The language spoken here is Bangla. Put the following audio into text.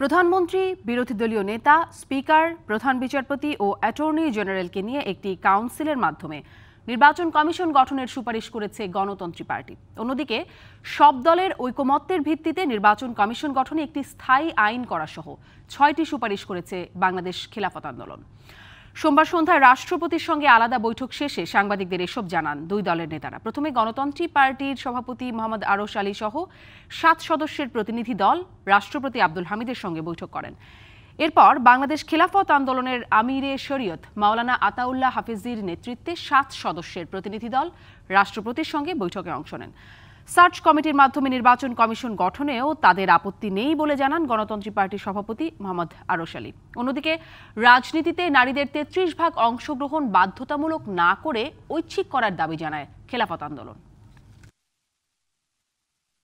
প্রধানমন্ত্রী বিরোধী দলীয় নেতা স্পিকার প্রধান বিচারপতি ও অ্যাটর্নি জেনারেলকে নিয়ে একটি কাউন্সিলের মাধ্যমে নির্বাচন কমিশন গঠনের সুপারিশ করেছে গণতন্ত্রী পার্টি অন্যদিকে সব দলের ঐকমত্যের ভিত্তিতে নির্বাচন কমিশন গঠনে একটি স্থায়ী আইন করা সহ ছয়টি সুপারিশ করেছে বাংলাদেশ খিলাফত আন্দোলন সোমবার সন্ধ্যায় রাষ্ট্রপতির সঙ্গে আলাদা বৈঠক শেষে সাংবাদিকদের এসব জানান দুই দলের নেতারা প্রথমে গণতন্ত্রী পার্টির সভাপতি মোহাম্মদ আরস আলী সহ সাত সদস্যের প্রতিনিধি দল রাষ্ট্রপতি আব্দুল হামিদের সঙ্গে বৈঠক করেন এরপর বাংলাদেশ খিলাফত আন্দোলনের আমিরে শরীয়ত মাওলানা আতাউল্লাহ হাফিজির নেতৃত্বে সাত সদস্যের প্রতিনিধি দল রাষ্ট্রপতির সঙ্গে বৈঠকে অংশ নেন সার্চ কমিটির মাধ্যমে নির্বাচন কমিশন গঠনেও তাদের আপত্তি নেই বলে জানান গণতন্ত্রী পার্টির সভাপতি মোহাম্মদ আরশ আলী অন্যদিকে রাজনীতিতে নারীদের তেত্রিশ ভাগ অংশগ্রহণ বাধ্যতামূলক না করে ঐচ্ছিক করার দাবি জানায় খেলাফত আন্দোলন